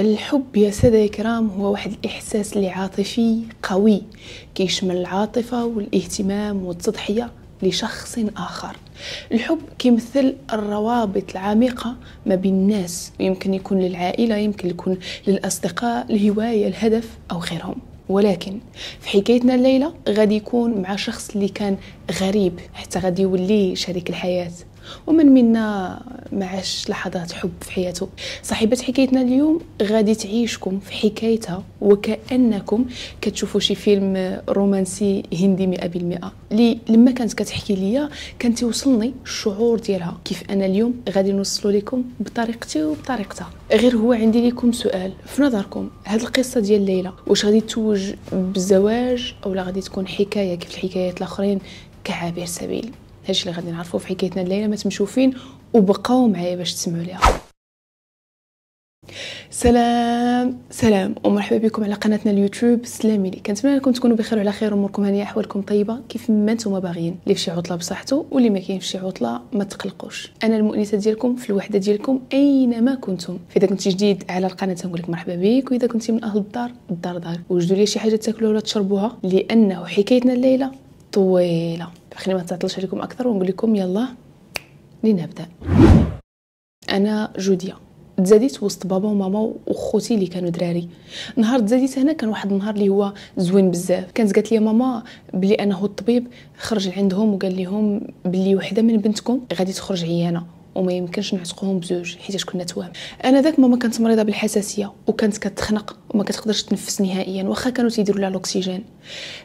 الحب يا سادة الكرام هو واحد الإحساس اللي عاطفي قوي كيشمل العاطفة والاهتمام والتضحية لشخص آخر الحب كيمثل الروابط العميقة ما بين الناس يمكن يكون للعائلة يمكن يكون للأصدقاء الهواية الهدف أو غيرهم ولكن في حكايتنا الليلة غادي يكون مع شخص اللي كان غريب حتى غادي يولي شريك الحياة ومن منا ما عاش لحظات حب في حياته صاحبة حكايتنا اليوم غادي تعيشكم في حكايتها وكأنكم كتشوفوا شي فيلم رومانسي هندي 100% اللي لما كانت كتحكي ليا كان تيوصلني الشعور ديالها كيف انا اليوم غادي نوصلو لكم بطريقتي وبطريقتها غير هو عندي لكم سؤال في نظركم هاد القصه ديال ليلى واش غادي توج بالزواج اولا غادي تكون حكايه كيف الحكايات الاخرين كعابر سبيل هادشي اللي غادي نعرفوه في حكايتنا الليله ما تمشوفين وبقاو معايا باش تسمعوا ليها سلام سلام ومرحبا بكم على قناتنا اليوتيوب سلامي لي كنتمنى انكم تكونوا بخير وعلى خير اموركم هانيه احوالكم طيبه كيف ما نتوما باغيين اللي في شي عطله بصحته واللي ما كاين في شي عطله ما تقلقوش انا المؤنسه ديالكم في الوحده ديالكم اينما كنتم فاذا كنت جديد على القناه نقول لك مرحبا بك واذا كنت من اهل الدار الدار دار وجدوا لي شي حاجه تاكلوها ولا تشربوها لانه حكايتنا الليله طويله خليني ما تعطلش عليكم اكثر ونقول لكم يلا لنبدا انا جوديا تزاديت وسط بابا وماما وخوتي اللي كانوا دراري نهار تزاديت هنا كان واحد النهار اللي هو زوين بزاف كانت قالت لي ماما بلي انا هو الطبيب خرج عندهم وقال لهم بلي وحده من بنتكم غادي تخرج عيانه وما يمكنش نعتقوهم بزوج حيت كنا توام انا ذاك ماما كانت مريضه بالحساسيه وكانت كتخنق وما كتقدرش تنفس نهائيا واخا كانوا تيديروا لها الاكسجين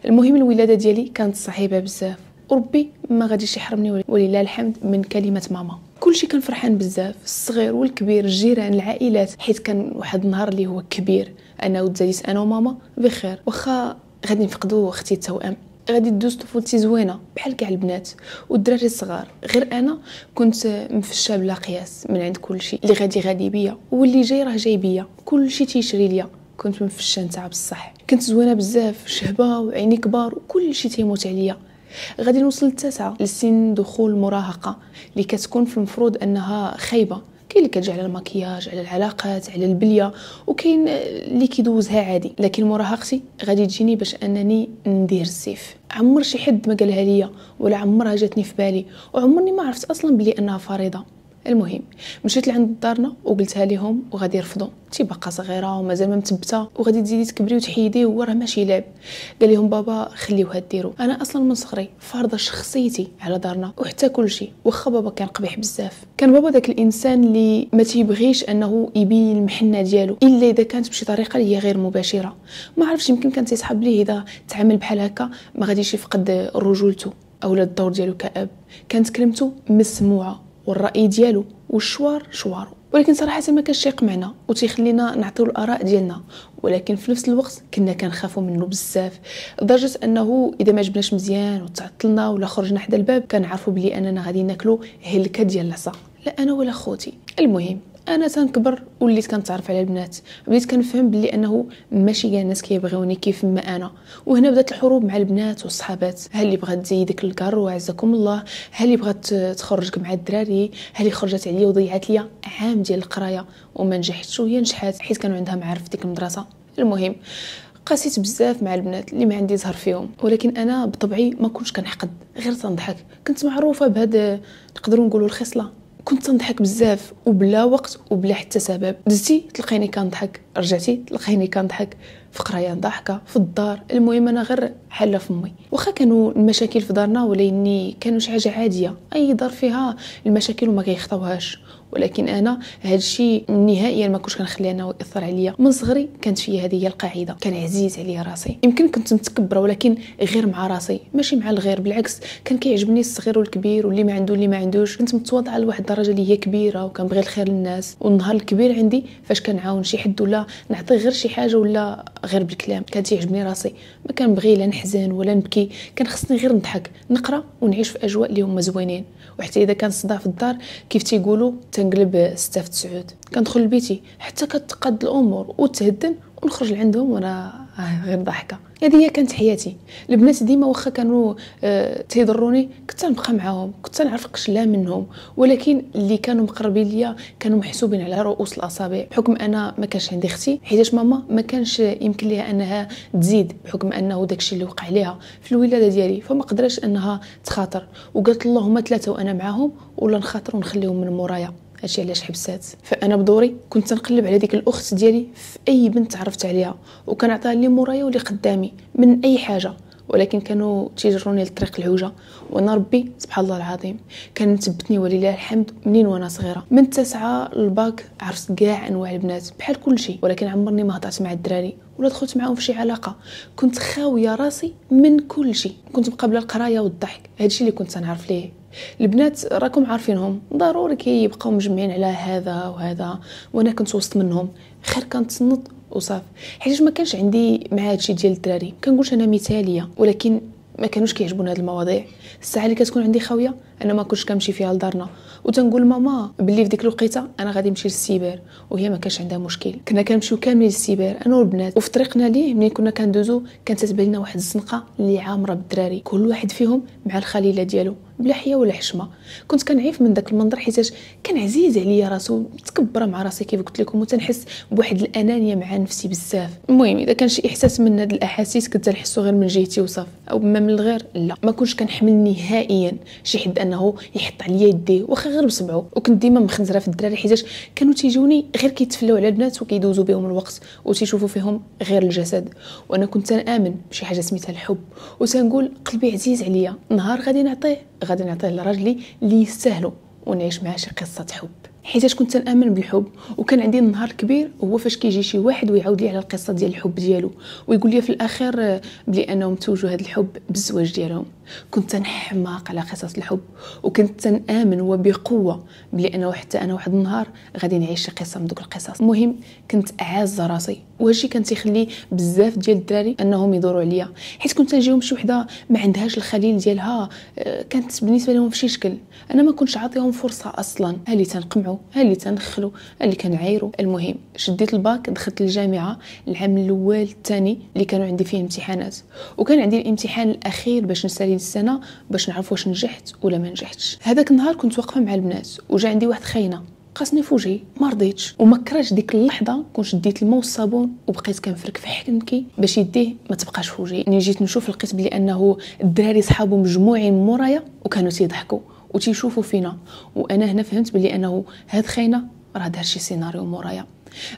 المهم الولاده ديالي كانت صعيبه بزاف وربي ما غاديش يحرمني ولله الحمد من كلمه ماما كلشي كان فرحان بزاف الصغير والكبير الجيران العائلات حيت كان واحد النهار اللي هو كبير انا وتزاليس انا وماما بخير واخا غادي نفقدو اختي التوام غادي دوز طفولتي زوينه بحال كاع البنات والدراري الصغار غير انا كنت مفشه بلا قياس من عند كلشي اللي غادي غادي بيا واللي جاي راه جاي بيا كلشي تيشري ليا كنت مفشه نتاع بصح كنت زوينه بزاف شهبه وعيني كبار وكلشي تيموت عليا غادي نوصل التاسعة لسن دخول المراهقه اللي كتكون في المفروض انها خايبه كاين اللي كتجي على المكياج على العلاقات على البليه وكاين اللي كيدوزها عادي لكن مراهقتي غادي تجيني باش انني ندير السيف عمر شي حد ما قالها ليا ولا عمرها جاتني في بالي وعمرني ما عرفت اصلا بلي انها فريضه المهم مشيت لعند دارنا وقلتها لهم وغادي يرفضوا انت باقا صغيره ومازال ما مثبته وغادي تزيدي تكبري وتحيدي هو راه ماشي لعب قال لهم بابا خليوها ديرو انا اصلا من صغري فارضه شخصيتي على دارنا وحتى كلشي واخا بابا كان قبيح بزاف كان بابا داك الانسان اللي ما تيبغيش انه يبين المحنه ديالو الا اذا كانت بشي طريقه اللي هي غير مباشره ما عرفتش يمكن كان تيسحب ليه اذا تعامل بحال هكا ما غاديش يفقد رجولته اولا الدور ديالو كاب كانت كلمته مسموعه والراي ديالو والشوار شوارو ولكن صراحه ما كانش يقمعنا وتيخلينا نعطيو الاراء ديالنا ولكن في نفس الوقت كنا كنخافوا منه بزاف لدرجه انه اذا ما جبناش مزيان وتعطلنا ولا خرجنا حدا الباب كنعرفوا بلي اننا غادي ناكلو هلكه ديال العصا لا انا ولا خوتي المهم انا تنكبر وليت كنتعرف على البنات بديت كنفهم بلي انه ماشي كاع الناس كيبغيوني كيف ما انا وهنا بدات الحروب مع البنات والصحابات هل اللي بغات تزيدك الكار وعزكم الله هل اللي بغات تخرجك مع الدراري هل اللي خرجت عليا وضيعت ليا عام ديال القرايه وما نجحتش وهي نجحات حيت كانوا عندها معارف ديك المدرسه المهم قاسيت بزاف مع البنات اللي ما عندي زهر فيهم ولكن انا بطبعي ما كنتش كنحقد غير تنضحك كنت معروفه بهذا نقدروا نقولوا الخصله كنت تنضحك بزاف وبلا وقت وبلا حتى سبب دزتي تلقيني كنضحك رجعتي تلقيني كنضحك في قرايه ضحكه في الدار المهم انا غير حاله في مي واخا كانوا المشاكل في دارنا ولا كانوا شي حاجه عاديه اي دار فيها المشاكل وما كيخطاوهاش ولكن انا هذا الشيء نهائيا ما كنتش كنخلي انه ياثر عليا من صغري كانت فيا هذه هي القاعده كان عزيز عليا راسي يمكن كنت متكبره ولكن غير مع راسي ماشي مع الغير بالعكس كان كيعجبني الصغير والكبير واللي ما عنده واللي ما عندوش كنت متواضعه لواحد الدرجه اللي هي كبيره وكنبغي الخير للناس والنهار الكبير عندي فاش كنعاون شي حد ولا نعطي غير شي حاجه ولا غير بالكلام كان تيعجبني راسي ما كنبغي لا نحزن ولا نبكي كان خصني غير نضحك نقرا ونعيش في اجواء اللي هما زوينين وحتى اذا كان صداع في الدار كيف تيقولوا كنقلب ستة في تسعود كندخل لبيتي حتى كتقاد الامور وتهدن ونخرج لعندهم وانا آه، غير ضحكه هذه هي كانت حياتي البنات ديما واخا كانوا آه تيضروني كنت نبقى معاهم كنت نعرف لا منهم ولكن اللي كانوا مقربين ليا كانوا محسوبين على رؤوس الاصابع بحكم انا ما كانش عندي اختي حيتاش ماما ما كانش يمكن ليها انها تزيد بحكم انه داكشي اللي وقع ليها في الولاده ديالي فما قدرش انها تخاطر وقالت اللهم ثلاثه وانا معاهم ولا نخاطر ونخليهم من مورايا هادشي علاش حبسات فانا بدوري كنت نقلب على ديك الاخت ديالي في اي بنت تعرفت عليها وكنعطيها اللي مورايا واللي قدامي من اي حاجه ولكن كانوا تيجروني لطريق الهوجه وانا ربي سبحان الله العظيم كان مثبتني ولله الحمد منين وانا صغيره من التاسعه للباك عرفت كاع انواع البنات بحال كل شيء ولكن عمرني ما هضرت مع الدراري ولا دخلت معاهم في شي علاقه كنت خاويه راسي من كل شيء كنت مقابله القرايه والضحك هادشي اللي كنت نعرف ليه البنات راكم عارفينهم ضروري كيبقاو مجمعين على هذا وهذا وانا كنت وسط منهم خير كنتصنت وصاف حيت ما كانش عندي مع هادشي ديال الدراري ما كنقولش انا مثاليه ولكن ما كانوش كيعجبوني هاد المواضيع الساعه اللي كتكون عندي خاويه انا ما كنتش كنمشي فيها لدارنا وتنقول ماما باللي في ديك الوقيته انا غادي نمشي للسيبر وهي ما كانش عندها مشكل كنا كنمشيو كاملين للسيبر انا والبنات وفي طريقنا ليه ملي كنا كندوزو كانت تتبان لنا واحد الزنقه اللي عامره بالدراري كل واحد فيهم مع الخليله ديالو بلحيه ولا حشمه كنت كنعيف من داك المنظر حيتاش كان عزيز عليا راسو متكبره مع راسي كيف قلت لكم وتنحس بواحد الانانيه مع نفسي بزاف المهم اذا كان شي احساس من هاد الاحاسيس كنت نحسو غير من جهتي وصاف او ما من الغير لا ما كنتش كنحمل نهائيا شي حد انه يحط عليا يديه واخا غير بصبعو وكنت ديما مخنزره في الدراري حيتاش كانوا تيجوني غير كيتفلاو على البنات وكيدوزو بهم الوقت وتيشوفوا فيهم غير الجسد وانا كنت تنامن بشي حاجه سميتها الحب وتنقول قلبي عزيز عليا نهار غادي نعطيه غادي نعطيه لراجلي اللي يستاهلو ونعيش معاه شي قصه حب حيت كنت تنامن بالحب وكان عندي نهار كبير هو فاش كيجي شي واحد ويعاود لي على القصه ديال الحب ديالو ويقول لي في الاخر آه، بلي انهم توجوا هذا الحب بالزواج ديالهم كنت نحماق على قصص الحب وكنت تنآمن وبقوة بلي أنا حتى أنا واحد النهار غادي نعيش شي قصة من دوك القصص المهم كنت أعز راسي وهادشي كان تيخلي بزاف ديال الدراري أنهم يدوروا عليا حيت كنت نجيهم شي وحدة ما عندهاش الخليل ديالها آه، كانت بالنسبة لهم في شي شكل أنا ما كنتش عاطيهم فرصة أصلا ها اللي تنقمعوا ها اللي تنخلوا ها اللي كنعايروا المهم شديت الباك دخلت الجامعة العام الأول الثاني اللي كانوا عندي فيه امتحانات وكان عندي الامتحان الأخير باش نسالي 20 سنه باش نعرف واش نجحت ولا ما نجحتش هذاك النهار كنت واقفه مع البنات وجا عندي واحد خاينه قاسني فوجي ما رضيتش وما كرهتش ديك اللحظه كون شديت الماء والصابون وبقيت كنفرك في حكمكي باش يديه ما تبقاش فوجي ملي جيت نشوف لقيت بلي انه الدراري صحابو مجموعين مورايا وكانوا تيضحكوا وتيشوفوا فينا وانا هنا فهمت بلي انه هاد خاينه راه دار شي سيناريو مورايا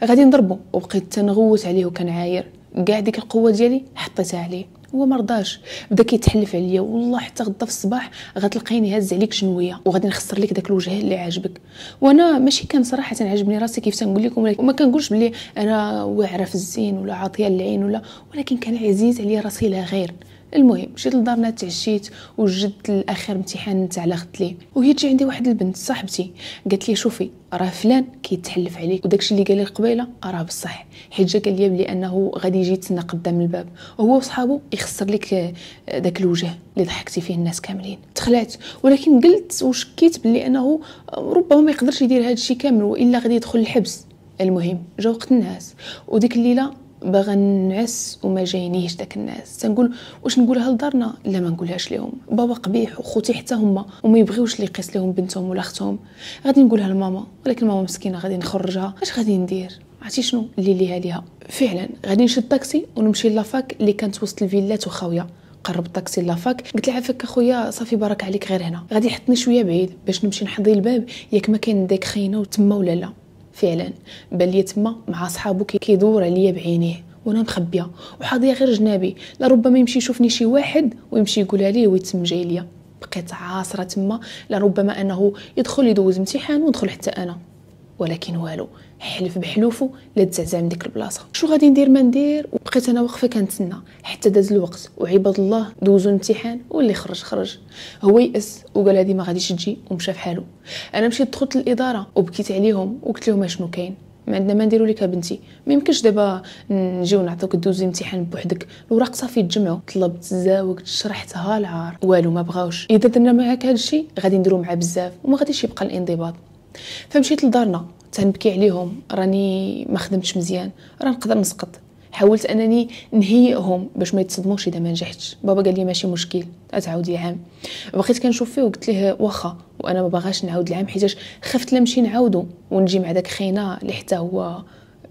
غادي نضربو وبقيت تنغوت عليه وكنعاير كاع ديك القوه ديالي حطيتها عليه هو ما رضاش بدا كيتحلف عليا والله حتى غدا في الصباح غتلقيني هاز عليك شنويه وغادي نخسر لك داك الوجه اللي عاجبك وانا ماشي كان صراحه عاجبني راسي كيف تنقول لكم وما كنقولش بلي انا واعره في الزين ولا عاطيه العين ولا ولكن كان عزيز عليا راسي لا غير المهم مشيت لدارنا تعشيت وجدت الاخر امتحان نتاع لغت ليه وهي تجي عندي واحد البنت صاحبتي قالت لي شوفي راه فلان كيتحلف عليك وداكشي اللي قال لي قبيله راه بصح حيت جا قال لي بلي انه غادي يجي يتسنى قدام الباب وهو وصحابو يخسر لك آه، داك الوجه اللي ضحكتي فيه الناس كاملين تخلعت ولكن قلت وشكيت بلي انه ربما ما يقدرش يدير هذا الشيء كامل والا غادي يدخل الحبس المهم جا وقت النعاس وديك الليله باغا نعس وما جاينيش داك الناس تنقول واش نقولها لدارنا لا ما نقولهاش لهم بابا قبيح وخوتي حتى هما وما يبغيوش اللي يقيس لهم بنتهم ولا اختهم غادي نقولها لماما ولكن ماما مسكينه غادي نخرجها اش غادي ندير عرفتي شنو اللي ليها ليها فعلا غادي نشد طاكسي ونمشي لافاك اللي كانت وسط الفيلات وخاويه قرب الطاكسي لافاك قلت لها عافاك اخويا صافي بارك عليك غير هنا غادي يحطني شويه بعيد باش نمشي نحضي الباب ياك ما كاين ديك خينه وتما ولا لا فعلا بل تما مع صحابو كيدور عليا بعينيه وانا مخبيه وحاضيه غير جنابي لربما يمشي يشوفني شي واحد ويمشي يقولها ليه ويتم جاي ليا بقيت عاصره تما لربما انه يدخل يدوز امتحان وندخل حتى انا ولكن والو حلف بحلوفه لا تزعزعم ديك البلاصه شو غادي ندير ما ندير وبقيت انا واقفه كنتسنى حتى داز الوقت وعباد الله دوزو الامتحان واللي خرج خرج هو يأس وقال هذه ما غاديش تجي ومشى فحالو انا مشيت دخلت للاداره وبكيت عليهم وقلت لهم اشنو كاين ما عندنا ما نديرو لك بنتي ما يمكنش دابا نجيو نعطيوك دوز امتحان بوحدك الوراق صافي تجمعو طلبت زاوجت شرحتها العار والو ما بغاوش اذا درنا معاك هادشي غادي نديرو معاه بزاف وما غاديش يبقى الانضباط فمشيت لدارنا تنبكي عليهم راني ما خدمتش مزيان راه نقدر نسقط حاولت انني نهيئهم باش ما يتصدموش اذا ما نجحتش بابا قال لي ماشي مشكل اتعاودي العام بقيت كنشوف فيه وقلت ليه واخا وانا ما باغاش نعاود العام حيتاش خفت لمشي نمشي نعاودو ونجي مع داك خينا اللي حتى هو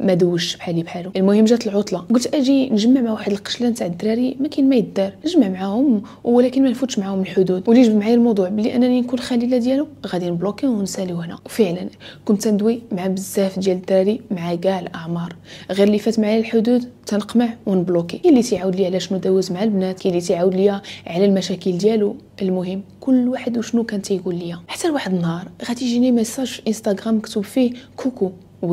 ما دوش بحالي بحالو المهم جات العطله قلت اجي نجمع مع واحد القشله نتاع الدراري ما كاين ما يدار نجمع معاهم ولكن ما نفوتش معاهم الحدود واللي جبد معايا الموضوع بلي انني نكون خليله ديالو غادي نبلوكي ونساليو هنا وفعلا كنت تندوي مع بزاف ديال الدراري مع كاع الاعمار غير اللي فات معايا الحدود تنقمع ونبلوكي كاين اللي تيعاود لي على شنو داوز مع البنات كاين اللي تيعاود لي على المشاكل ديالو المهم كل واحد وشنو كان تيقول ليا حتى لواحد النهار غادي يجيني ميساج في انستغرام مكتوب فيه كوكو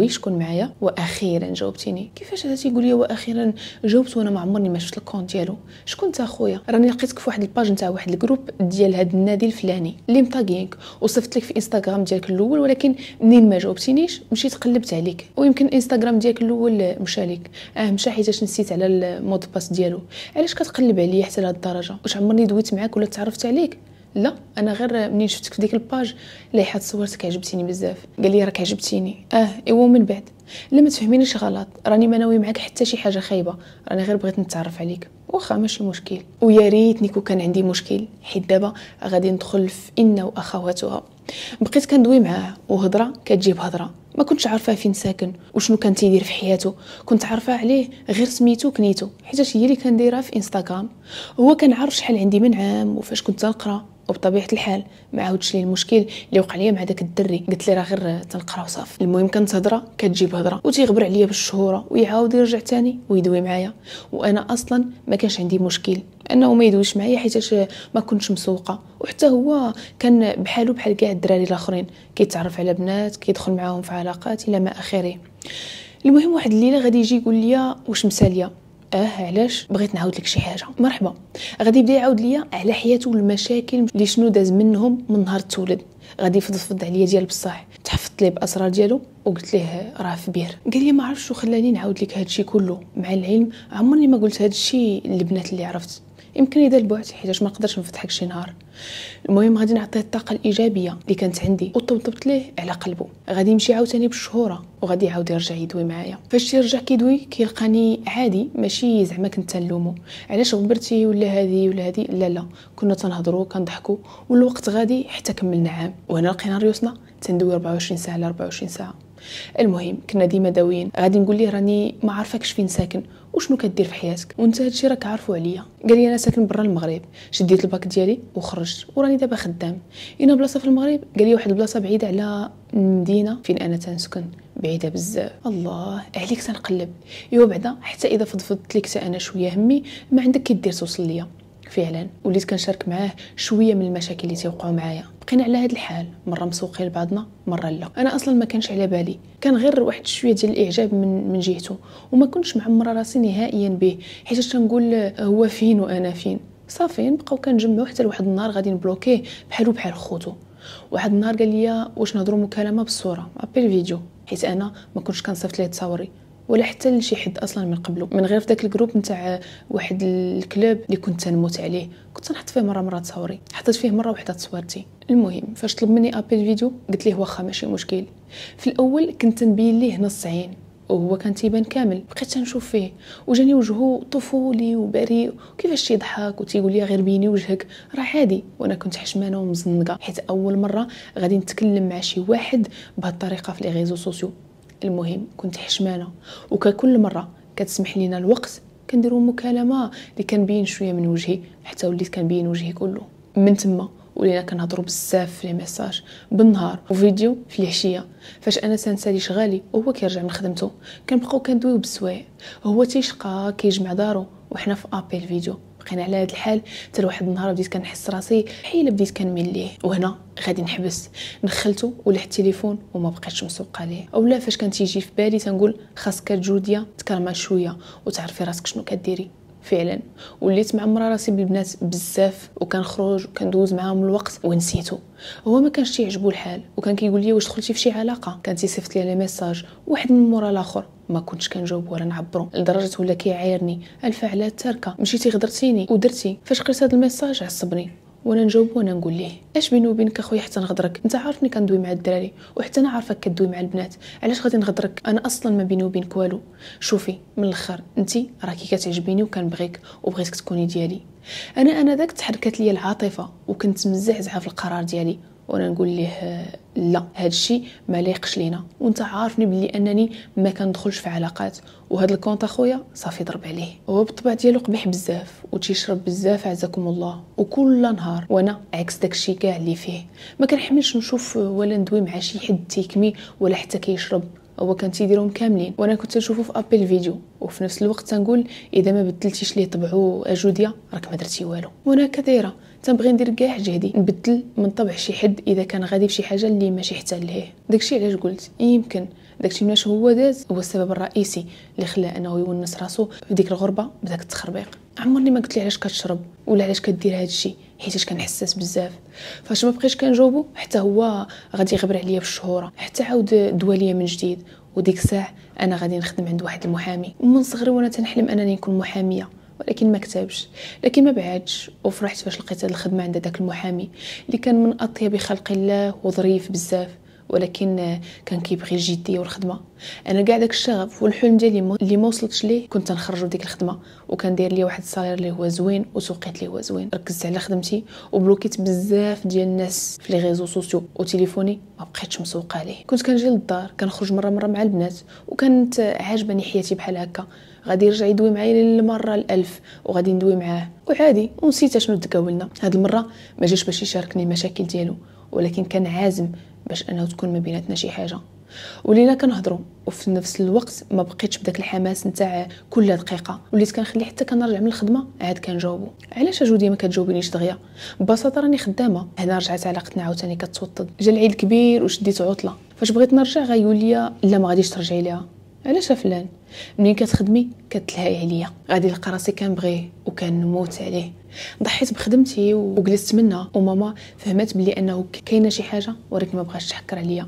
شكون معايا واخيرا جاوبتيني كيفاش هذا تيقول لي واخيرا جاوبت وانا ما عمرني ما شفت الكونت ديالو شكون انت اخويا راني لقيتك في واحد الباج نتاع واحد الجروب ديال هاد النادي الفلاني اللي مطاغينك وصفت لك في انستغرام ديالك الاول ولكن منين ما جاوبتينيش مشيت قلبت عليك ويمكن انستغرام ديالك الاول مشى لك اه مشى حيتاش نسيت على المود باس ديالو علاش كتقلب عليا حتى لهاد الدرجه واش عمرني دويت معاك ولا تعرفت عليك لا انا غير منين شفتك في ديك الباج لايحه صورتك عجبتيني بزاف قال لي راك عجبتيني اه ايوا من بعد لا ما تفهمينيش غلط راني ما ناوي معاك حتى شي حاجه خايبه راني غير بغيت نتعرف عليك واخا ماشي مشكل ويا ريتني كون كان عندي مشكل حيت دابا غادي ندخل في ان واخواتها بقيت كندوي معاه وهضره كتجيب هضره ما كنتش عارفه فين ساكن وشنو كان تيدير في حياته كنت عارفه عليه غير سميتو كنيتو حيت هي اللي كنديرها في انستغرام هو كان عارف شحال عندي من عام وفاش كنت نقرا وبطبيعه الحال ما عاودش لي المشكل اللي وقع لي مع داك الدري قلت لي راه غير تنقرا وصافي المهم كانت هضره كتجيب هضره وتيغبر عليا بالشهوره ويعاود يرجع تاني ويدوي معايا وانا اصلا ما كانش عندي مشكل انه ما يدويش معايا حيت ما كنتش مسوقه وحتى هو كان بحالو بحال كاع الدراري الاخرين كيتعرف على بنات كيدخل معاهم في علاقات الى ما اخره المهم واحد الليله غادي يجي يقول لي واش مساليه اه علاش بغيت نعاود لك شي حاجه مرحبا غادي يبدا يعاود ليا على حياته والمشاكل اللي شنو داز منهم من نهار تولد غادي يفضفض عليا ديال بصح تحفظت ليه باسرار ديالو وقلت ليه راه في بير قال لي ما عرفتش شو خلاني نعاود لك هادشي كله مع العلم عمرني ما قلت هادشي للبنات اللي عرفت يمكن اذا البعد حيتاش ما نقدرش نفتحك شي نهار المهم غادي نعطيه الطاقه الايجابيه اللي كانت عندي وطبطبت ليه على قلبه غادي يمشي عاوتاني بالشهوره وغادي يعاود يرجع يدوي معايا فاش يرجع كيدوي كيلقاني عادي ماشي زعما كنت تنلومو علاش غبرتي ولا هذه ولا هذه لا لا كنا تنهضروا كنضحكوا والوقت غادي حتى كملنا عام وهنا لقينا ريوسنا تندوي 24 ساعه على 24 ساعه المهم كنا ديما داويين غادي نقول ليه راني ما عارفاكش فين ساكن وشنو كدير في حياتك وانت هادشي راك عارفو عليا قال لي انا ساكن برا المغرب شديت الباك ديالي وخرجت وراني دابا خدام هنا بلاصه في المغرب قال لي واحد البلاصه بعيده على المدينه فين انا تنسكن بعيده بزاف الله عليك تنقلب ايوا بعدا حتى اذا فضفضت لك انا شويه همي ما عندك كدير توصل ليا فعلا وليت كنشارك معاه شويه من المشاكل اللي تيوقعوا معايا بقينا على هذا الحال مره مسوقين لبعضنا مره لا انا اصلا ما كانش على بالي كان غير واحد شويه ديال الاعجاب من من جهته وما كنتش معمره راسي نهائيا به حيت تنقول آه، هو فين وانا فين صافي نبقاو كنجمعو حتى لواحد النهار غادي نبلوكيه بحالو بحال خوتو واحد النهار قال لي واش نهضروا مكالمه بالصوره ابل فيديو حيت انا ما كنتش كنصيفط ليه تصاوري ولا حتى لشي حد اصلا من قبله من غير فداك داك الجروب نتاع واحد الكلوب اللي كنت تنموت عليه كنت نحط فيه مره مره تصاوري حطيت فيه مره واحده تصويرتي المهم فاش طلب مني ابل فيديو قلت ليه واخا ماشي مشكل في الاول كنت تنبين ليه نص عين وهو كان تيبان كامل بقيت تنشوف فيه وجاني وجهه طفولي وبريء وكيفاش تيضحك وتيقول لي غير بيني وجهك راه عادي وانا كنت حشمانه ومزنقه حيت اول مره غادي نتكلم مع شي واحد بهالطريقه في لي ريزو سوسيو المهم كنت حشمانه وككل مره كتسمح لينا الوقت كنديروا مكالمه اللي كنبين شويه من وجهي حتى وليت كنبين وجهي كله من تما ولينا كنهضروا بزاف في ميساج بالنهار وفيديو في العشيه فاش انا تنسالي شغالي وهو كيرجع من خدمته كنبقاو كندويو بالسوايع هو تيشقى كيجمع دارو وحنا في ابيل فيديو بقينا على هذا الحال حتى واحد النهار بديت كنحس راسي حيل بديت كنميل ليه وهنا غادي نحبس نخلتو ولا التليفون وما بقيتش مسوقه ليه اولا فاش كان تيجي في بالي تنقول خاصك جوديا تكرمى شويه وتعرفي راسك شنو كديري فعلا وليت معمره راسي بالبنات بزاف وكنخرج وكندوز معاهم الوقت ونسيته هو ما كانش تيعجبو الحال وكان كيقول لي واش دخلتي في شي علاقه كان تيصيفط لي لي ميساج واحد من مورا الاخر ما كنتش كنجاوب ولا نعبرو لدرجه ولا كيعايرني الفعلات تاركه مشيتي غدرتيني ودرتي فاش قريت هذا الميساج عصبني وانا نجاوب وانا نقول ليه اش بيني وبينك اخويا حتى نغدرك انت عارفني كندوي مع الدراري وحتى انا عارفك كدوي مع البنات علاش غادي نغدرك انا اصلا ما بيني وبينك والو شوفي من الاخر انت راكي كتعجبيني وكنبغيك وبغيتك تكوني ديالي انا انا ذاك تحركت لي العاطفه وكنت مزعزعه في القرار ديالي وانا نقول ليه لا هذا الشيء ما ليقش لينا وانت عارفني بلي انني ما كندخلش في علاقات وهذا الكونت اخويا صافي ضرب عليه هو بالطبع ديالو قبيح بزاف وتيشرب بزاف عزكم الله وكل نهار وانا عكس داك الشيء كاع اللي فيه ما كنحملش نشوف ولا ندوي مع شي حد تيكمي ولا حتى كيشرب هو كان تيديرهم كاملين وانا كنت نشوفه في ابل فيديو وفي نفس الوقت تنقول اذا ما بدلتيش ليه طبعو اجوديا راك ما درتي والو وانا كدايره تنبغي ندير كاع جهدي نبدل من طبع شي حد اذا كان غادي بشي حاجه اللي ماشي حتى ليه داكشي علاش قلت يمكن داكشي مناش هو داز هو السبب الرئيسي اللي خلاه انه يونس راسو في ديك الغربه بداك التخربيق عمرني ما قلت ليه علاش كتشرب ولا علاش كدير هذا الشيء حيت كان حساس بزاف فاش ما بقيتش كنجاوبو حتى هو غادي يغبر عليا بالشهوره حتى عاود دواليا من جديد وديك الساعه انا غادي نخدم عند واحد المحامي من صغري وانا تنحلم انني نكون محاميه ولكن ما كتبش لكن ما بعدش وفرحت فاش لقيت هاد الخدمه عند داك المحامي اللي كان من اطيب خلق الله وظريف بزاف ولكن كان كيبغي الجديه والخدمه انا كاع داك الشغف والحلم ديالي اللي ما وصلتش ليه كنت نخرجو ديك الخدمه وكان داير لي واحد الصالير اللي هو زوين وسوقيت اللي هو زوين ركزت على خدمتي وبلوكيت بزاف ديال الناس في لي ريزو سوسيو وتليفوني ما بقيتش مسوقه عليه كنت كنجي للدار كنخرج مره مره مع البنات وكانت عاجباني حياتي بحال هكا غادي يرجع يدوي معايا للمره الالف وغادي ندوي معاه وعادي ونسيت شنو تكاولنا هاد المره ما جاش باش يشاركني المشاكل ديالو ولكن كان عازم باش انه تكون ما بيناتنا شي حاجه ولينا كنهضروا وفي نفس الوقت ما بقيتش بداك الحماس نتاع كل دقيقه وليت كنخلي حتى كنرجع من الخدمه عاد كنجاوبو علاش اجودي ما كتجاوبينيش دغيا ببساطه راني خدامه هنا رجعت علاقتنا عاوتاني كتوطد جا العيد كبير وشديت عطله فاش بغيت نرجع غيقول لا ما غاديش ترجعي ليها علاش فلان منين كتخدمي كتلهاي عليا غادي نلقى راسي كنبغيه وكنموت عليه ضحيت بخدمتي وجلست منها وماما فهمت بلي انه كاينه شي حاجه ولكن ما بغاش تحكر عليا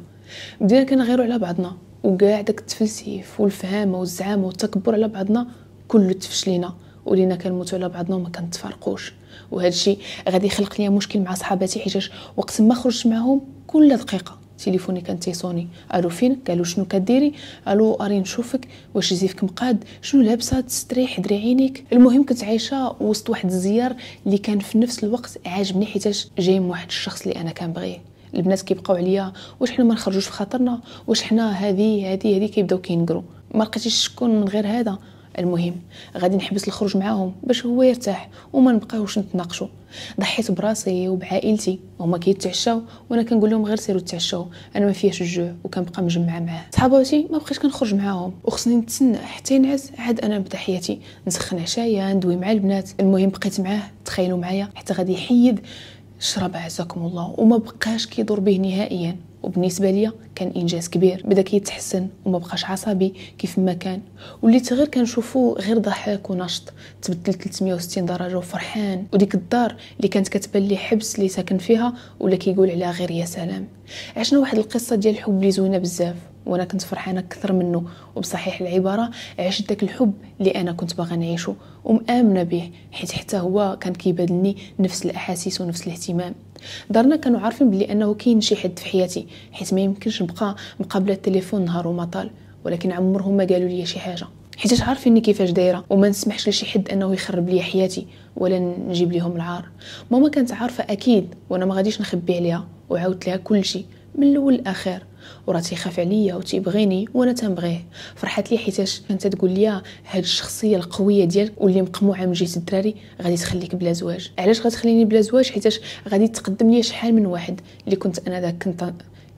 بدينا كنغيروا على بعضنا وكاع داك التفلسيف والفهامه والزعامه والتكبر على بعضنا كله تفش لينا ولينا كنموتوا على بعضنا وما كنتفارقوش وهذا الشيء غادي يخلق ليا مشكل مع صحاباتي حيتاش وقت ما خرجت معاهم كل دقيقه تليفوني كان تيصوني الو فين قالو شنو كديري الو اري نشوفك واش زيفك مقاد شنو لابسه تستري حدري عينيك المهم كنت عايشه وسط واحد الزيار اللي كان في نفس الوقت عاجبني حيتاش جاي من واحد الشخص اللي انا كنبغيه البنات كيبقاو عليا واش حنا ما نخرجوش في خاطرنا واش حنا هذه هذه هذه كيبداو كينقرو ما لقيتيش شكون من غير هذا المهم غادي نحبس الخروج معاهم باش هو يرتاح وما نبقاوش نتناقشوا ضحيت براسي وبعائلتي هما كيتعشاو وانا كنقول لهم غير سيروا تعشاو انا ما فيهاش الجوع وكنبقى مجمعه معاه صحاباتي ما بقيتش كنخرج معاهم وخصني نتسنى حتى ينعس عاد انا نبدا حياتي نسخن عشايا ندوي مع البنات المهم بقيت معاه تخيلوا معايا حتى غادي يحيد شرب عزاكم الله وما بقاش كيدور به نهائيا وبالنسبه ليا كان انجاز كبير بدا كيتحسن وما بقاش عصبي كيف ما كان وليت غير كنشوفو غير ضحك ونشط تبدل 360 درجه وفرحان وديك الدار اللي كانت كتبان لي حبس اللي ساكن فيها ولا كيقول عليها غير يا سلام عشنا واحد القصه ديال الحب اللي زوينه بزاف وانا كنت فرحانه اكثر منه وبصحيح العباره عشت داك الحب اللي انا كنت باغا نعيشه ومامنه به حيت حتى هو كان كيبادلني نفس الاحاسيس ونفس الاهتمام دارنا كانوا عارفين بلي انه كاين شي حد في حياتي حيت ما يمكنش نبقى مقابله التليفون نهار وما طال ولكن عمرهم ما قالوا لي شي حاجه حيت عارفيني كيفاش دايره وما نسمحش لشي حد انه يخرب لي حياتي ولا نجيب ليهم العار ماما كانت عارفه اكيد وانا ما غاديش نخبي عليها وعاودت لها كل شيء من الاول الاخير وراه تيخاف عليا وتيبغيني وانا تنبغيه فرحت لي حيتاش كانت تقول لي هاد الشخصيه القويه ديالك واللي مقموعه من جهه الدراري غادي تخليك بلا زواج علاش غتخليني بلا زواج حيتاش غادي تقدم لي شحال من واحد اللي كنت انا ذاك كنت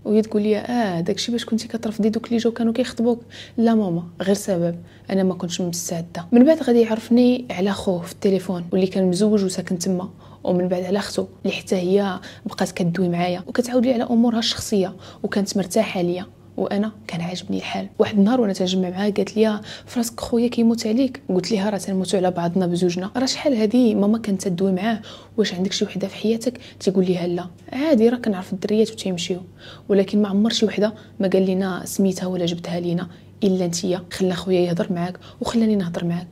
وهي تقول لي اه داكشي باش كنتي كترفضي دوك اللي جاو كانوا كيخطبوك لا ماما غير سبب انا ما كنتش مستعده من بعد غادي يعرفني على خوه في التليفون واللي كان مزوج وساكن تما ومن بعد على اختو اللي حتى هي بقات كدوي معايا وكتعاود لي على امورها الشخصيه وكانت مرتاحه ليا وانا كان عاجبني الحال واحد النهار وانا تنجمع معاها قالت لي فراسك خويا كيموت عليك قلت لها راه تنموتوا على بعضنا بزوجنا راه شحال هذه ماما كانت تدوي معاه واش عندك شي وحده في حياتك تيقول ليها لا عادي راه كنعرف الدريات وتيمشيو ولكن ما عمر شي وحده ما قال لنا سميتها ولا جبتها لينا الا انتيا خلى خويا يهضر معاك وخلاني نهضر معاك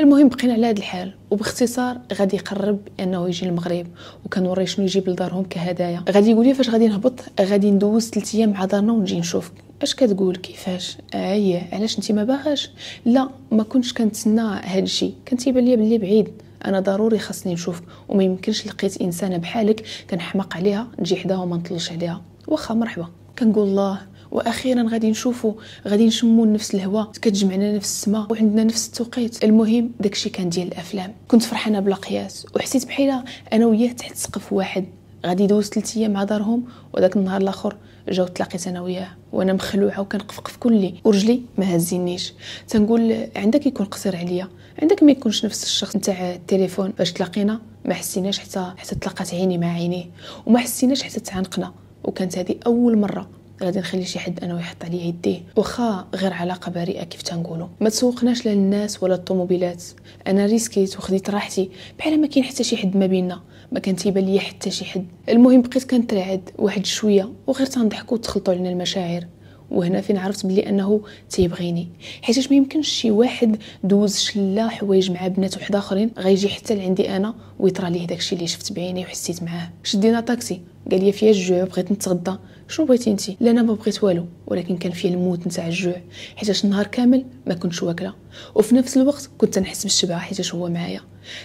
المهم بقينا على هذا الحال وباختصار غادي يقرب انه يجي المغرب وكنوري شنو يجيب لدارهم كهدايا غادي يقول لي فاش غادي نهبط غادي ندوز 3 ايام مع دارنا ونجي نشوفك اش كتقول كيفاش اي آه، علاش انت ما باغاش لا ما كنتش كنتسنى هذا الشيء كان تيبان لي بلي بعيد انا ضروري خاصني نشوف وما يمكنش لقيت انسانه بحالك كنحماق عليها نجي حداها وما نطلش عليها واخا مرحبا كنقول الله واخيرا غادي نشوفوا غادي نشموا نفس الهواء كتجمعنا نفس السماء وعندنا نفس التوقيت المهم داكشي كان ديال الافلام كنت فرحانه بلا قياس وحسيت بحال انا وياه تحت سقف واحد غادي يدوز 3 ايام مع دارهم وداك النهار الاخر جاو تلاقيت انا وياه وانا مخلوعه وكنقفقف كلي ورجلي ما هزينيش تنقول عندك يكون قصير عليا عندك ما يكونش نفس الشخص نتاع التليفون باش تلاقينا ما حسيناش حتى حتى تلاقات عيني مع عينيه وما حسيناش حتى تعانقنا وكانت هذه اول مره غادي نخلي شي حد انا يحط عليا يديه واخا غير علاقه بريئه كيف تنقولوا ما تسوقناش لا للناس ولا الطوموبيلات انا ريسكيت وخديت راحتي بحال ما كاين حتى شي حد ما بيننا ما كان تيبان ليا حتى شي حد المهم بقيت كنترعد واحد شويه وغير تنضحكوا وتخلطوا علينا المشاعر وهنا فين عرفت بلي انه تيبغيني حيت ما يمكنش شي واحد دوز شلا حوايج مع بنات وحده اخرين غيجي حتى لعندي انا ويطرى ليه داكشي اللي شفت بعيني وحسيت معاه شدينا طاكسي قال لي فيها الجوع بغيت نتغدى شنو بغيتي انتي لا انا ما بغيت والو ولكن كان فيا الموت نتاع الجوع حيت النهار كامل ما كنتش واكله وفي نفس الوقت كنت نحس بالشبع حيت هو معايا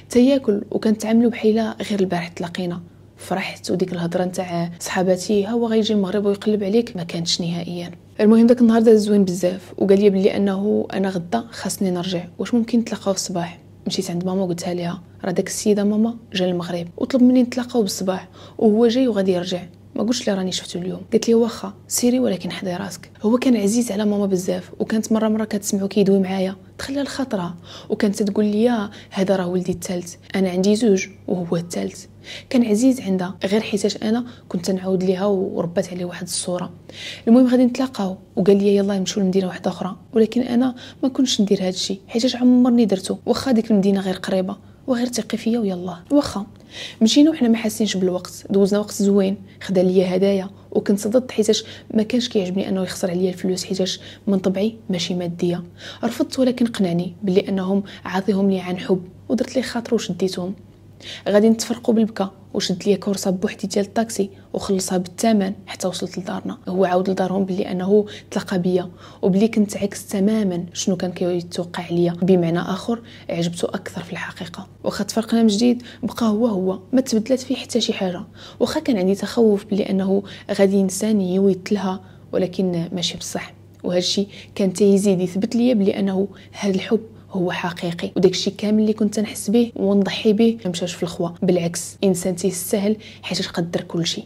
تياكل وكنتعاملو بحيلة غير البارح تلاقينا فرحت وديك الهضره نتاع صحاباتي هو غيجي المغرب ويقلب عليك ما كانتش نهائيا المهم داك النهار داز زوين بزاف وقال لي بلي انه انا غدا خاصني نرجع واش ممكن نتلاقاو في الصباح مشيت عند ماما وقلتها ليها راه داك السيده ماما جا المغرب وطلب مني نتلاقاو بالصباح وهو جاي وغادي يرجع ما قلتش لي راني شفته اليوم قالت لي واخا سيري ولكن حضي راسك هو كان عزيز على ماما بزاف وكانت مره مره كتسمعو كيدوي معايا دخلها لخاطرها وكانت تقول لي هذا راه ولدي الثالث انا عندي زوج وهو الثالث كان عزيز عندها غير حيتاش انا كنت نعاود ليها وربات عليه واحد الصوره المهم غادي نتلاقاو وقال لي يلا نمشيو لمدينه واحده اخرى ولكن انا ما كنتش ندير هادشي حيتاش عمرني درتو واخا ديك المدينه غير قريبه وغير تقي فيا ويلا واخا مشينا وحنا ما حاسينش بالوقت دوزنا وقت زوين خدا ليا هدايا وكنت صددت حيتاش ما كانش كيعجبني انه يخسر عليا الفلوس حيتاش من طبعي ماشي ماديه رفضت ولكن قنعني بلي انهم عاطيهم لي عن حب ودرت لي خاطر وشديتهم غادي نتفرقوا بالبكا وشد ليا كورسه بوحدي ديال الطاكسي وخلصها بالثمن حتى وصلت لدارنا هو عاود لدارهم بلي انه تلاقى بيا وبلي كنت عكس تماما شنو كان كيتوقع ليا بمعنى اخر عجبته اكثر في الحقيقه واخا تفرقنا من جديد بقى هو هو ما تبدلت فيه حتى شي حاجه واخا كان عندي تخوف بلي انه غادي ينساني ويتلها ولكن ماشي بصح وهذا الشيء كان تيزيد يثبت ليا بلي انه هذا الحب هو حقيقي وداكشي كامل اللي كنت نحس به ونضحي به مشاش في الخوا بالعكس انسان تيستاهل حيت قدر كل شيء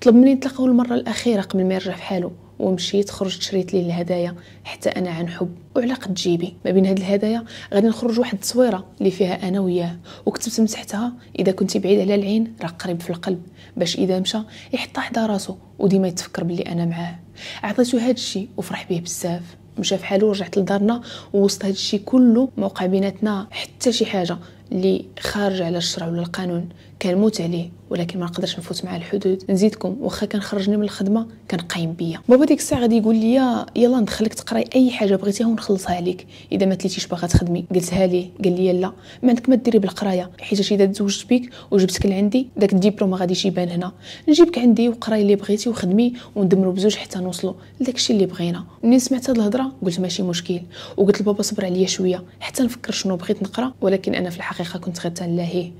طلب مني نتلاقاو المره الاخيره قبل ما يرجع في حاله ومشيت خرجت شريت لي الهدايا حتى انا عن حب وعلى قد جيبي ما بين هاد الهدايا غادي نخرج واحد التصويره اللي فيها انا وياه وكتبت مسحتها اذا كنت بعيد على العين راه قريب في القلب باش اذا مشى يحطها حدا راسو وديما يتفكر بلي انا معاه عطيته هاد الشيء وفرح بيه بزاف مشى في رجعت لدارنا ووسط هادشي كله ما وقع بيناتنا حتى شي حاجه اللي خارجه على الشرع ولا القانون كنموت عليه ولكن ما نقدرش نفوت مع الحدود نزيدكم واخا كان خرجني من الخدمه كان قايم بيا بابا ديك الساعه غادي يقول لي يلا ندخلك تقراي اي حاجه بغيتيها ونخلصها لك اذا ما تليتيش باغا تخدمي قلتها ليه قال لي لا ما عندك ما ديري بالقرايه حيت اذا تزوجت بيك وجبتك لعندي داك الدبلوم ما غاديش يبان هنا نجيبك عندي وقراي اللي بغيتي وخدمي وندمروا بزوج حتى نوصلوا لذاك الشيء اللي بغينا ملي سمعت هاد الهضره قلت ماشي مشكل وقلت لبابا صبر عليا شويه حتى نفكر شنو بغيت نقرا ولكن انا في الحقيقه كنت غتنلاهيه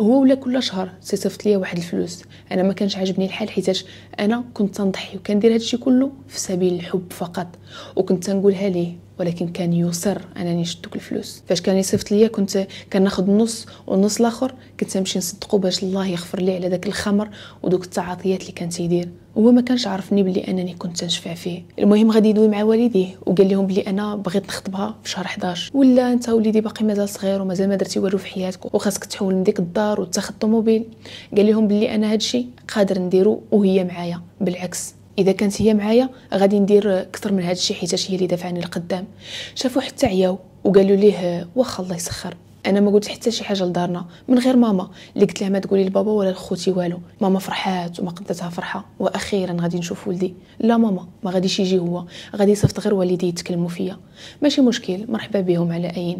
هو ولا كل شهر تيصيفط ليا واحد الفلوس انا ما كانش عاجبني الحال حيتاش انا كنت تنضحي وكندير هادشي كله في سبيل الحب فقط وكنت تنقولها ليه ولكن كان يصر انني نشد الفلوس فاش كان يصيفط ليا كنت كناخد النص والنص الاخر كنت نمشي نصدقو باش الله يغفر لي على داك الخمر ودوك التعاطيات اللي كان تيدير هو ما كانش عرفني بلي انني كنت تنشفع فيه المهم غادي يدوي مع والديه وقال لهم بلي انا بغيت نخطبها في شهر 11 ولا انت وليدي باقي مازال صغير ومازال ما درتي والو في حياتك وخاصك تحول من ديك الدار وتاخذ الطوموبيل قال لهم بلي انا هادشي قادر نديرو وهي معايا بالعكس اذا كانت هي معايا غادي ندير اكثر من هادشي حيت هي اللي دافعاني لقدام شافو حتى عياو وقالوا ليه واخا الله يسخر انا ما قلت حتى شي حاجه لدارنا من غير ماما اللي قلت لها ما تقولي لبابا ولا لخوتي والو ماما فرحات وما قدتها فرحه واخيرا غادي نشوف ولدي لا ماما ما غاديش يجي هو غادي يصيفط غير والدي يتكلموا فيا ماشي مشكل مرحبا بهم على اين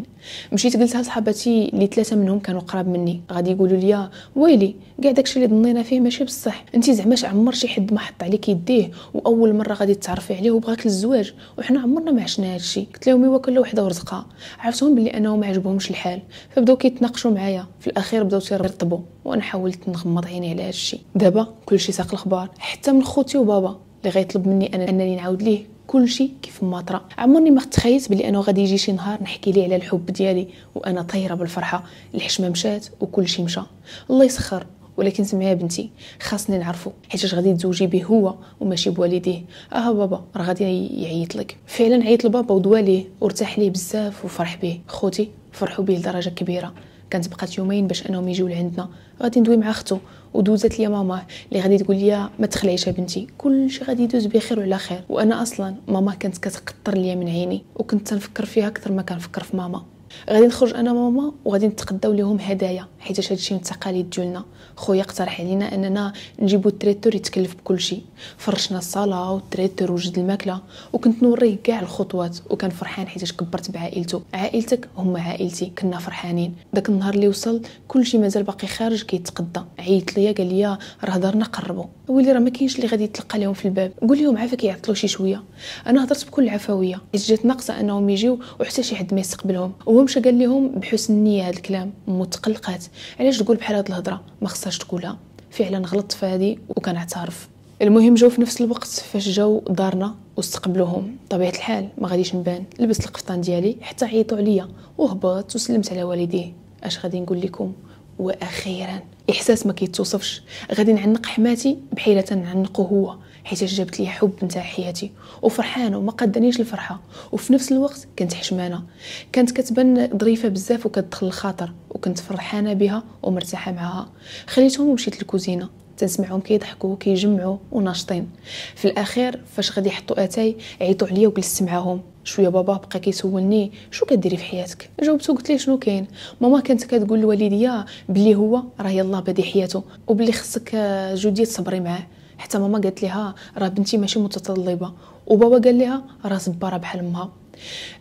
مشيت قلت لصحاباتي اللي ثلاثه منهم كانوا قراب مني غادي يقولوا لي ويلي كاع داكشي اللي ضنينا فيه ماشي بصح انت زعما عمر شي حد ما حط عليك يديه واول مره غادي تعرفي عليه وبغاك للزواج وحنا عمرنا ما عشنا هادشي قلت لهم ايوا كل وحده ورزقها عرفتهم بلي انهم ما عجبهمش الحال فبداو كيتناقشوا معايا في الاخير بداو تيرطبوا وانا حاولت نغمض عيني على هادشي دابا كلشي ساق الخبار حتى من خوتي وبابا اللي غيطلب مني انا انني نعاود ليه كلشي كيف ما طرا عمرني ما تخيلت بلي انه غادي يجي شي نهار نحكي ليه على الحب ديالي وانا طايره بالفرحه الحشمه مشات وكلشي مشى الله يسخر ولكن سمعي يا بنتي خاصني نعرفو حيت غادي تزوجي به هو وماشي بوالديه اه بابا راه غادي يعيط لك فعلا عيط لبابا ودواليه ليه وارتاح ليه بزاف وفرح به خوتي فرحوا به لدرجه كبيره كانت بقات يومين باش انهم يجيو لعندنا غادي ندوي مع اختو ودوزت ليا ماما اللي غادي تقول لي ما تخلعيش بنتي كلشي غادي يدوز بخير وعلى خير وانا اصلا ماما كانت كتقطر ليا من عيني وكنت تنفكر فيها اكثر ما كنفكر في ماما غادي نخرج انا ماما وغادي نتقداو ليهم هدايا حيت هادشي من التقاليد ديالنا خويا اقترح علينا اننا نجيبو التريتور يتكلف بكلشي فرشنا الصاله والتريتور وجد الماكله وكنت نوريه كاع الخطوات وكان فرحان حيت كبرت بعائلته عائلتك هم عائلتي كنا فرحانين داك النهار اللي وصل كلشي مازال باقي خارج كيتقدى عيط ليا قال ليا راه دارنا قربوا ويلي راه ما كاينش اللي غادي يتلقى لهم في الباب قول لهم عافاك يعطلوا شي شويه انا هضرت بكل عفويه جات ناقصه انهم يجيو وحتى شي حد ما يستقبلهم هو هو قال لهم بحسن النيه هذا الكلام متقلقات علاش تقول بحال هاد الهضره ما خصهاش تقولها فعلا غلطت فادي وكان وكنعترف المهم جاو في نفس الوقت فاش جاو دارنا واستقبلوهم طبيعه الحال ما غاديش نبان لبست القفطان ديالي حتى عيطوا عليا وهبطت وسلمت على والديه اش غادي نقول لكم واخيرا احساس ما كيتوصفش غادي نعنق حماتي بحيله نعنقه هو حيت جابت لي حب نتاع حياتي وفرحانه وما قدنيش الفرحه وفي نفس الوقت كنت حشمانه كانت كتبان ظريفه بزاف وكتدخل الخاطر وكنت فرحانه بها ومرتاحه معها خليتهم ومشيت للكوزينه تنسمعهم كيضحكوا كيجمعوا وناشطين في الاخير فاش غادي يحطوا اتاي عيطوا عليا وجلست معاهم شويه بابا بقى كيسولني شو كديري في حياتك جاوبته قلت ليه شنو كاين ماما كانت كتقول لوالديا بلي هو راه يلاه بادي حياته وبلي خصك جوديه تصبري معاه حتى ماما قالت لها راه بنتي ماشي متطلبه وبابا قال لها راه زباره بحال امها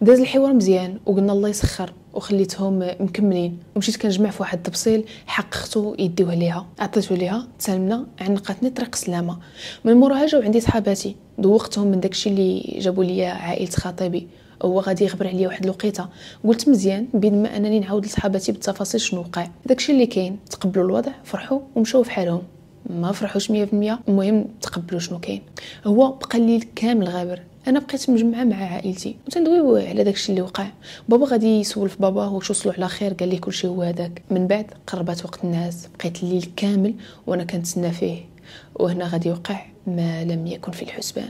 داز الحوار مزيان وقلنا الله يسخر وخليتهم مكملين ومشيت كنجمع في واحد التبصيل حققته يديوه ليها عطيته ليها تسلمنا عنقاتني طريق سلامه من موراها جاو عندي صحاباتي دوختهم من داكشي اللي جابوا ليا عائله خطيبي هو غادي يخبر عليا واحد الوقيته قلت مزيان بين ما انني نعاود لصحاباتي بالتفاصيل شنو وقع داكشي اللي كاين تقبلوا الوضع فرحوا ومشاو في حالهم ما فرحوش 100% المهم تقبلوا شنو كاين هو بقى الليل كامل غابر انا بقيت مجمعه مع عائلتي وتندويو على داكشي اللي وقع بابا غادي يسول في باباه واش وصلوا على خير قال ليه كلشي هو هذاك من بعد قربت وقت الناس بقيت الليل كامل وانا كنتسنى فيه وهنا غادي يوقع ما لم يكن في الحسبان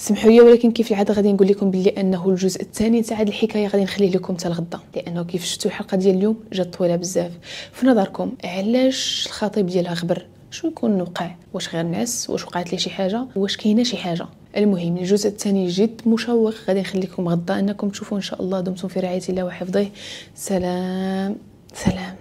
سمحوا لي ولكن كيف العاده غادي نقول لكم بلي انه الجزء الثاني تاع هذه الحكايه غادي نخليه لكم حتى الغدا لانه كيف شفتوا الحلقه ديال اليوم جات طويله بزاف في نظركم علاش الخطيب ديالها غبر شو يكون وقع واش غير ناس واش وقعت لي شي حاجه واش كاينه شي حاجه المهم الجزء الثاني جد مشوق غادي نخليكم غدا انكم تشوفوا ان شاء الله دمتم في رعايه الله وحفظه سلام سلام